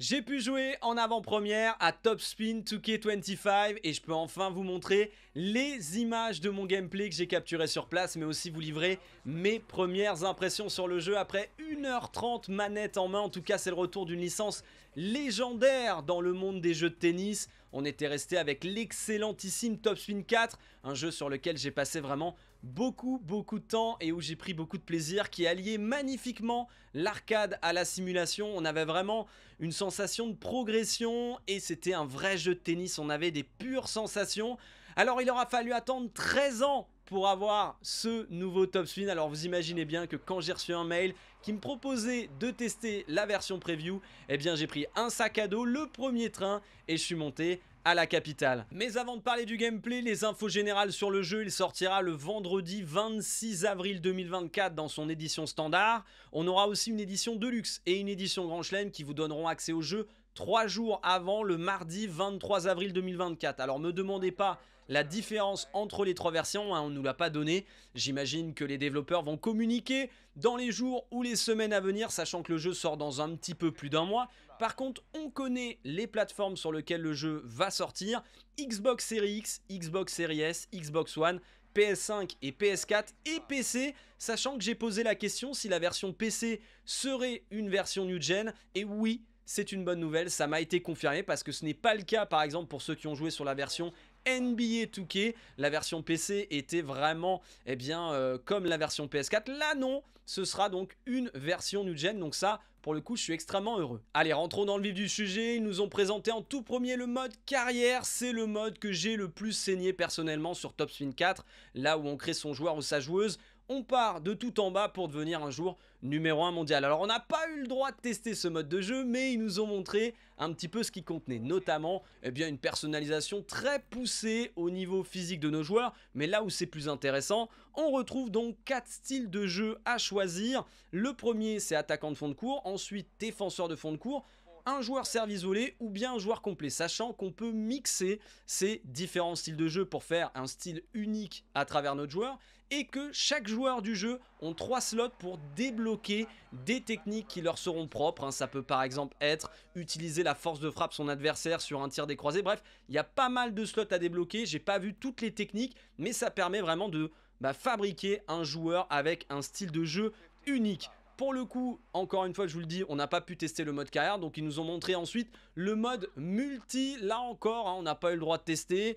J'ai pu jouer en avant-première à Top Spin 2K25 et je peux enfin vous montrer les images de mon gameplay que j'ai capturé sur place mais aussi vous livrer mes premières impressions sur le jeu après 1h30 manette en main. En tout cas c'est le retour d'une licence légendaire dans le monde des jeux de tennis. On était resté avec l'excellentissime Top Spin 4, un jeu sur lequel j'ai passé vraiment beaucoup beaucoup de temps et où j'ai pris beaucoup de plaisir qui alliait magnifiquement l'arcade à la simulation. On avait vraiment une sensation de progression et c'était un vrai jeu de tennis, on avait des pures sensations. Alors il aura fallu attendre 13 ans pour avoir ce nouveau Top Spin. Alors vous imaginez bien que quand j'ai reçu un mail qui me proposait de tester la version preview, eh bien j'ai pris un sac à dos, le premier train et je suis monté à la capitale. Mais avant de parler du gameplay, les infos générales sur le jeu, il sortira le vendredi 26 avril 2024 dans son édition standard. On aura aussi une édition Deluxe et une édition Grand Chelem qui vous donneront accès au jeu trois jours avant le mardi 23 avril 2024. Alors me demandez pas la différence entre les trois versions, hein, on ne nous l'a pas donné. J'imagine que les développeurs vont communiquer dans les jours ou les semaines à venir, sachant que le jeu sort dans un petit peu plus d'un mois. Par contre, on connaît les plateformes sur lesquelles le jeu va sortir. Xbox Series X, Xbox Series S, Xbox One, PS5 et PS4 et PC, sachant que j'ai posé la question si la version PC serait une version new gen, et oui, c'est une bonne nouvelle, ça m'a été confirmé parce que ce n'est pas le cas par exemple pour ceux qui ont joué sur la version NBA 2K. La version PC était vraiment, eh bien, euh, comme la version PS4. Là, non, ce sera donc une version new-gen. Donc ça, pour le coup, je suis extrêmement heureux. Allez, rentrons dans le vif du sujet. Ils nous ont présenté en tout premier le mode carrière. C'est le mode que j'ai le plus saigné personnellement sur Top Spin 4. Là où on crée son joueur ou sa joueuse on part de tout en bas pour devenir un jour numéro 1 mondial. Alors on n'a pas eu le droit de tester ce mode de jeu, mais ils nous ont montré un petit peu ce qu'il contenait, notamment eh bien, une personnalisation très poussée au niveau physique de nos joueurs, mais là où c'est plus intéressant, on retrouve donc quatre styles de jeu à choisir. Le premier c'est attaquant de fond de cours, ensuite défenseur de fond de cours, un joueur serve isolé ou bien un joueur complet, sachant qu'on peut mixer ces différents styles de jeu pour faire un style unique à travers notre joueur et que chaque joueur du jeu ont trois slots pour débloquer des techniques qui leur seront propres. Hein. Ça peut par exemple être utiliser la force de frappe son adversaire sur un tir décroisé. Bref, il y a pas mal de slots à débloquer. J'ai pas vu toutes les techniques, mais ça permet vraiment de bah, fabriquer un joueur avec un style de jeu unique pour le coup, encore une fois, je vous le dis, on n'a pas pu tester le mode carrière, donc ils nous ont montré ensuite le mode multi, là encore, hein, on n'a pas eu le droit de tester.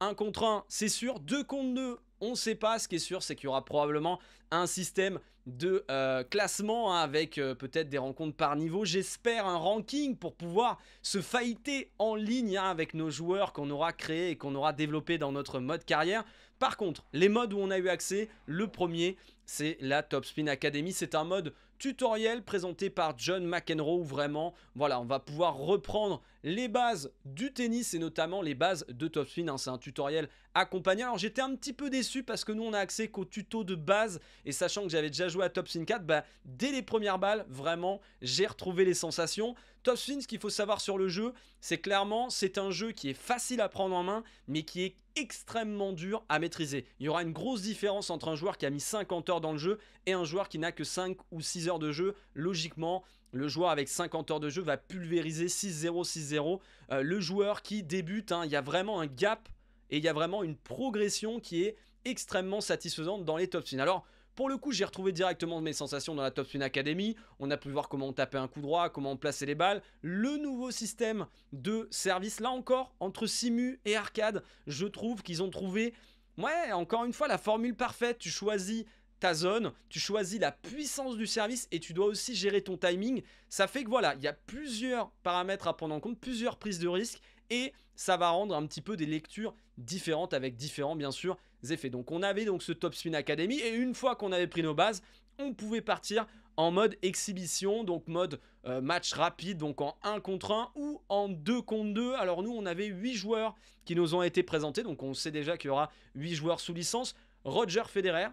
1 contre 1, c'est sûr. deux contre 2, on ne sait pas, ce qui est sûr c'est qu'il y aura probablement un système de euh, classement hein, avec euh, peut-être des rencontres par niveau, j'espère un ranking pour pouvoir se failliter en ligne hein, avec nos joueurs qu'on aura créés et qu'on aura développés dans notre mode carrière. Par contre, les modes où on a eu accès, le premier c'est la Top Spin Academy, c'est un mode tutoriel présenté par John McEnroe vraiment, voilà, on va pouvoir reprendre les bases du tennis et notamment les bases de Top hein. C'est un tutoriel accompagné. Alors j'étais un petit peu déçu parce que nous on a accès qu'au tuto de base et sachant que j'avais déjà joué à Spin 4, bah, dès les premières balles, vraiment, j'ai retrouvé les sensations. Spin ce qu'il faut savoir sur le jeu, c'est clairement, c'est un jeu qui est facile à prendre en main mais qui est extrêmement dur à maîtriser. Il y aura une grosse différence entre un joueur qui a mis 50 heures dans le jeu et un joueur qui n'a que 5 ou 6 heures de jeu. Logiquement, le joueur avec 50 heures de jeu va pulvériser 6-0, 6-0. Euh, le joueur qui débute, hein, il y a vraiment un gap et il y a vraiment une progression qui est extrêmement satisfaisante dans les top 10. Alors, pour le coup, j'ai retrouvé directement mes sensations dans la Top Spin Academy. On a pu voir comment on tapait un coup droit, comment on plaçait les balles. Le nouveau système de service, là encore, entre Simu et Arcade, je trouve qu'ils ont trouvé, ouais, encore une fois, la formule parfaite. Tu choisis ta zone, tu choisis la puissance du service et tu dois aussi gérer ton timing. Ça fait que voilà, il y a plusieurs paramètres à prendre en compte, plusieurs prises de risques et ça va rendre un petit peu des lectures différentes avec différents bien sûr effets. Donc on avait donc ce Top Spin Academy et une fois qu'on avait pris nos bases, on pouvait partir en mode exhibition, donc mode euh, match rapide, donc en 1 contre 1 ou en 2 contre 2. Alors nous, on avait 8 joueurs qui nous ont été présentés, donc on sait déjà qu'il y aura 8 joueurs sous licence. Roger Federer,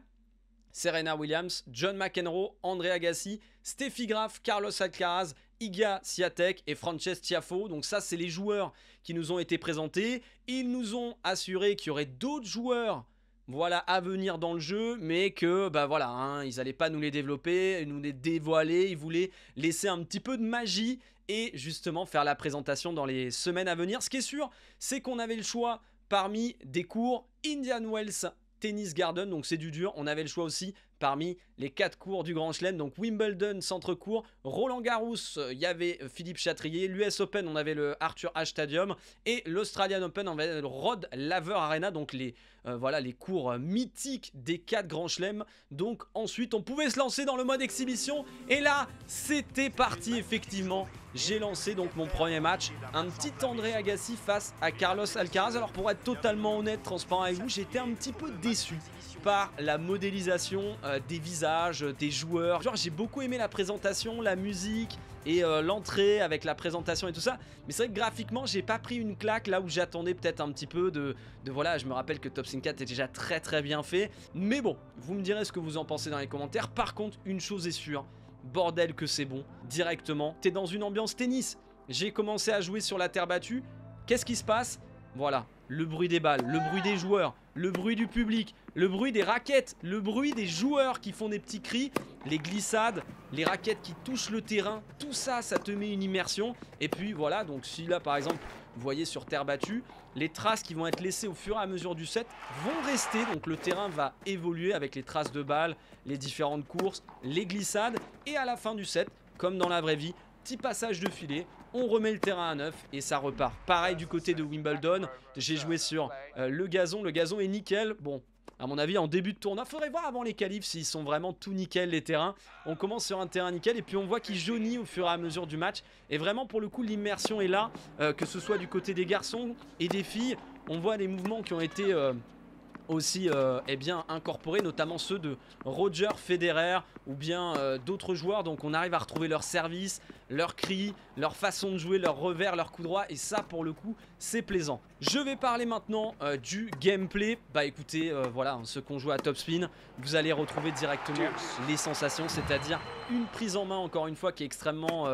Serena Williams, John McEnroe, André Agassi, Steffi Graf, Carlos Alcaraz Iga Siatek et Frances Tiafo. Donc ça, c'est les joueurs qui nous ont été présentés. Ils nous ont assuré qu'il y aurait d'autres joueurs voilà, à venir dans le jeu, mais que, bah voilà, hein, ils n'allaient pas nous les développer, nous les dévoiler, ils voulaient laisser un petit peu de magie et justement faire la présentation dans les semaines à venir. Ce qui est sûr, c'est qu'on avait le choix parmi des cours Indian Wells Tennis Garden, donc c'est du dur. On avait le choix aussi parmi les quatre cours du Grand Chelem. Donc Wimbledon, centre court, Roland Garros, il euh, y avait Philippe Chatrier, l'US Open, on avait le Arthur H Stadium et l'Australian Open, on avait le Rod Laver Arena. Donc les, euh, voilà, les cours mythiques des quatre Grands Chelem. Donc ensuite, on pouvait se lancer dans le mode exhibition. Et là, c'était parti effectivement j'ai lancé donc mon premier match, un petit André Agassi face à Carlos Alcaraz. Alors pour être totalement honnête, transparent avec vous, j'étais un petit peu déçu par la modélisation euh, des visages, des joueurs. Genre j'ai beaucoup aimé la présentation, la musique et euh, l'entrée avec la présentation et tout ça. Mais c'est vrai que graphiquement, j'ai pas pris une claque là où j'attendais peut-être un petit peu de, de... Voilà, je me rappelle que Top Sync 4 était déjà très très bien fait. Mais bon, vous me direz ce que vous en pensez dans les commentaires. Par contre, une chose est sûre, bordel que c'est bon, directement, t'es dans une ambiance tennis. J'ai commencé à jouer sur la terre battue, qu'est-ce qui se passe Voilà, le bruit des balles, le bruit des joueurs, le bruit du public, le bruit des raquettes, le bruit des joueurs qui font des petits cris, les glissades, les raquettes qui touchent le terrain, tout ça, ça te met une immersion. Et puis voilà, donc si là par exemple vous voyez sur terre battue, les traces qui vont être laissées au fur et à mesure du set vont rester. Donc le terrain va évoluer avec les traces de balles, les différentes courses, les glissades. Et à la fin du set, comme dans la vraie vie, petit passage de filet, on remet le terrain à neuf et ça repart. Pareil du côté de Wimbledon, j'ai joué sur euh, le gazon, le gazon est nickel. Bon, à mon avis, en début de tournoi. Faudrait voir avant les qualifs s'ils sont vraiment tout nickel les terrains. On commence sur un terrain nickel et puis on voit qu'il jaunit au fur et à mesure du match. Et vraiment, pour le coup, l'immersion est là, euh, que ce soit du côté des garçons et des filles. On voit les mouvements qui ont été... Euh, aussi euh, eh bien, incorporés, notamment ceux de Roger Federer ou bien euh, d'autres joueurs. Donc on arrive à retrouver leur service, leur cri, leur façon de jouer, leur revers, leur coup droit. Et ça, pour le coup, c'est plaisant. Je vais parler maintenant euh, du gameplay. Bah écoutez, voilà, hein, ceux qu'on joue à Top Spin, vous allez retrouver directement les sensations, c'est-à-dire une prise en main, encore une fois, qui est extrêmement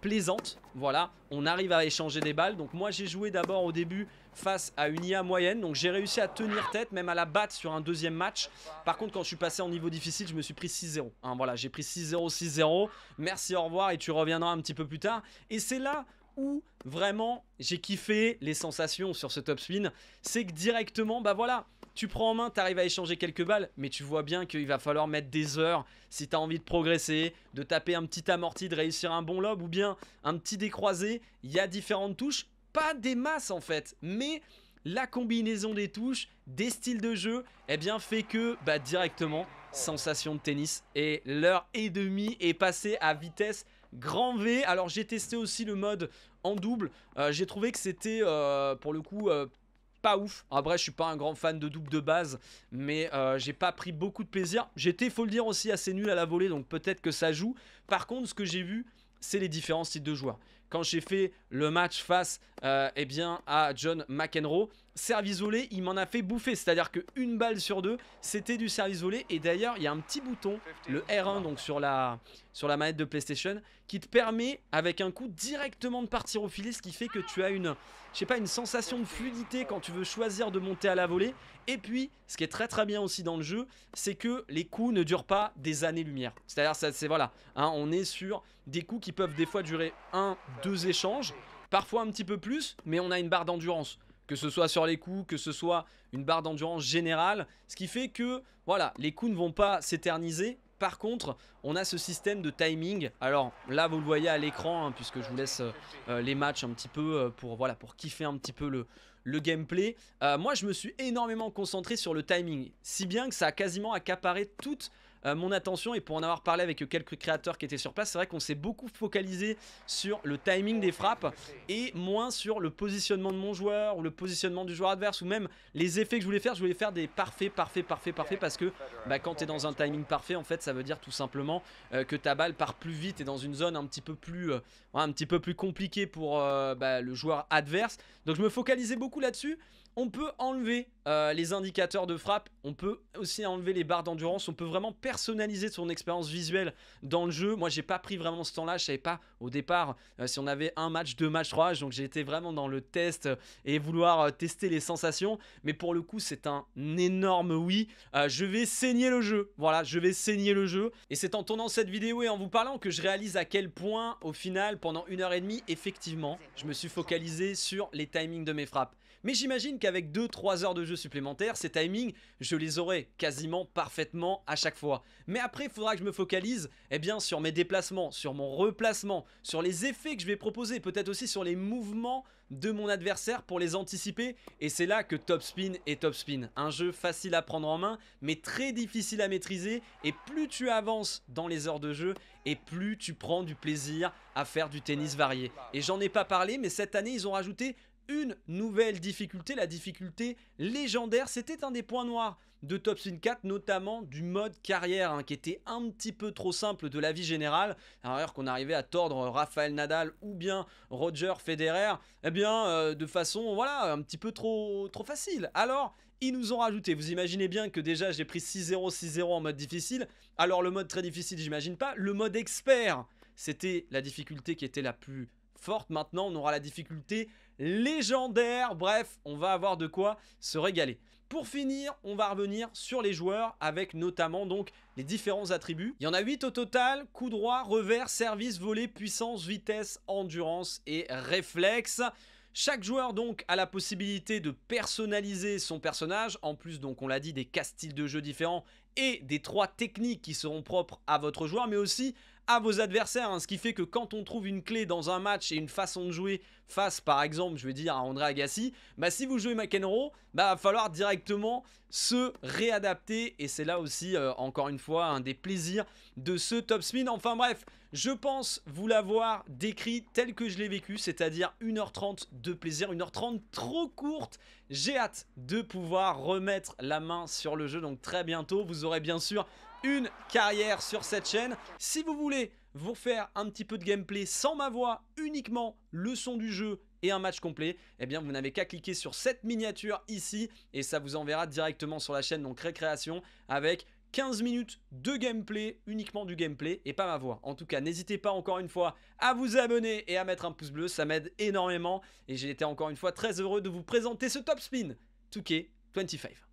plaisante. Voilà, on arrive à échanger des balles. Donc moi j'ai joué d'abord au début face à une IA moyenne. Donc j'ai réussi à tenir tête, même à la battre sur un deuxième match. Par contre quand je suis passé en niveau difficile, je me suis pris 6-0. Hein, voilà, j'ai pris 6-0, 6-0. Merci, au revoir et tu reviendras un petit peu plus tard. Et c'est là où vraiment j'ai kiffé les sensations sur ce top spin. C'est que directement, bah voilà tu prends en main, tu arrives à échanger quelques balles, mais tu vois bien qu'il va falloir mettre des heures si tu as envie de progresser, de taper un petit amorti, de réussir un bon lob ou bien un petit décroisé. Il y a différentes touches, pas des masses en fait, mais la combinaison des touches, des styles de jeu, eh bien fait que bah, directement, sensation de tennis et l'heure et demie est passée à vitesse grand V. Alors j'ai testé aussi le mode en double, euh, j'ai trouvé que c'était euh, pour le coup... Euh, pas ouf. Après, je suis pas un grand fan de double de base, mais euh, j'ai pas pris beaucoup de plaisir. J'étais, faut le dire, aussi assez nul à la volée, donc peut-être que ça joue. Par contre, ce que j'ai vu, c'est les différents types de joueurs quand j'ai fait le match face euh, eh bien, à John McEnroe. Service isolé, il m'en a fait bouffer, c'est-à-dire qu'une balle sur deux, c'était du service isolé. Et d'ailleurs, il y a un petit bouton, le R1 donc sur la, sur la manette de PlayStation, qui te permet avec un coup directement de partir au filet, ce qui fait que tu as une, je pas, une sensation de fluidité quand tu veux choisir de monter à la volée. Et puis, ce qui est très très bien aussi dans le jeu, c'est que les coups ne durent pas des années-lumière. C'est-à-dire, c'est voilà, hein, on est sur des coups qui peuvent des fois durer 1, deux échanges, parfois un petit peu plus, mais on a une barre d'endurance que ce soit sur les coups, que ce soit une barre d'endurance générale, ce qui fait que voilà, les coups ne vont pas s'éterniser. Par contre, on a ce système de timing. Alors là, vous le voyez à l'écran, hein, puisque je vous laisse euh, les matchs un petit peu euh, pour, voilà, pour kiffer un petit peu le, gameplay. Euh, moi, je me suis énormément concentré sur le timing, si bien que ça a quasiment accaparé toute euh, mon attention et pour en avoir parlé avec quelques créateurs qui étaient sur place, c'est vrai qu'on s'est beaucoup focalisé sur le timing des frappes et moins sur le positionnement de mon joueur ou le positionnement du joueur adverse ou même les effets que je voulais faire. Je voulais faire des parfaits, parfaits, parfaits, parfaits parce que bah, quand tu es dans un timing parfait, en fait, ça veut dire tout simplement euh, que ta balle part plus vite et dans une zone un petit peu plus, euh, un petit peu plus compliquée pour bah, le joueur adverse. Donc je me focalisais beaucoup là-dessus on peut enlever euh, les indicateurs de frappe, on peut aussi enlever les barres d'endurance, on peut vraiment personnaliser son expérience visuelle dans le jeu. Moi, j'ai pas pris vraiment ce temps-là, je savais pas au départ euh, si on avait un match, deux matchs, trois, donc été vraiment dans le test euh, et vouloir tester les sensations. Mais pour le coup, c'est un énorme oui. je vais saigner le jeu, voilà, je vais saigner le jeu. Et c'est en tournant cette vidéo et en vous parlant que je réalise à quel point, au final, pendant une heure et demie, effectivement, je me suis focalisé sur les timings de mes frappes. Mais j'imagine qu'à avec 2-3 heures de jeu supplémentaires, ces timings, je les aurai quasiment parfaitement à chaque fois. Mais après, il faudra que je me focalise eh bien, sur mes déplacements, sur mon replacement, sur les effets que je vais proposer, peut-être aussi sur les mouvements de mon adversaire pour les anticiper. Et c'est là que Top Spin est Top Spin. Un jeu facile à prendre en main, mais très difficile à maîtriser. Et plus tu avances dans les heures de jeu, et plus tu prends du plaisir à faire du tennis varié. Et j'en ai pas parlé, mais cette année, ils ont rajouté une nouvelle difficulté, la difficulté légendaire. C'était un des points noirs de Top Spin 4, notamment du mode carrière, hein, qui était un petit peu trop simple de la vie générale. Alors qu'on arrivait à tordre Raphaël Nadal ou bien Roger Federer, eh bien, euh, de façon, voilà, un petit peu trop, trop facile. Alors, ils nous ont rajouté, vous imaginez bien que déjà j'ai pris 6-0, 6-0 en mode difficile. Alors, le mode très difficile, j'imagine pas. Le mode expert, c'était la difficulté qui était la plus forte. Maintenant, on aura la difficulté légendaire. Bref, on va avoir de quoi se régaler. Pour finir, on va revenir sur les joueurs avec notamment donc les différents attributs. Il y en a 8 au total, coup droit, revers, service, volet, puissance, vitesse, endurance et réflexe. Chaque joueur donc a la possibilité de personnaliser son personnage, en plus donc on l'a dit des cas de jeu différents et des trois techniques qui seront propres à votre joueur, mais aussi à vos adversaires, hein, ce qui fait que quand on trouve une clé dans un match et une façon de jouer face par exemple, je vais dire à André Agassi, bah si vous jouez McEnroe, bah va falloir directement se réadapter et c'est là aussi euh, encore une fois un des plaisirs de ce top spin. Enfin bref, je pense vous l'avoir décrit tel que je l'ai vécu, c'est-à-dire 1h30 de plaisir, 1h30 trop courte. J'ai hâte de pouvoir remettre la main sur le jeu donc très bientôt, vous aurez bien sûr une carrière sur cette chaîne. Si vous voulez vous faire un petit peu de gameplay sans ma voix, uniquement le son du jeu et un match complet, eh bien vous n'avez qu'à cliquer sur cette miniature ici et ça vous enverra directement sur la chaîne donc Récréation avec 15 minutes de gameplay, uniquement du gameplay et pas ma voix. En tout cas, n'hésitez pas encore une fois à vous abonner et à mettre un pouce bleu, ça m'aide énormément et j'ai été encore une fois très heureux de vous présenter ce Top Spin 2 25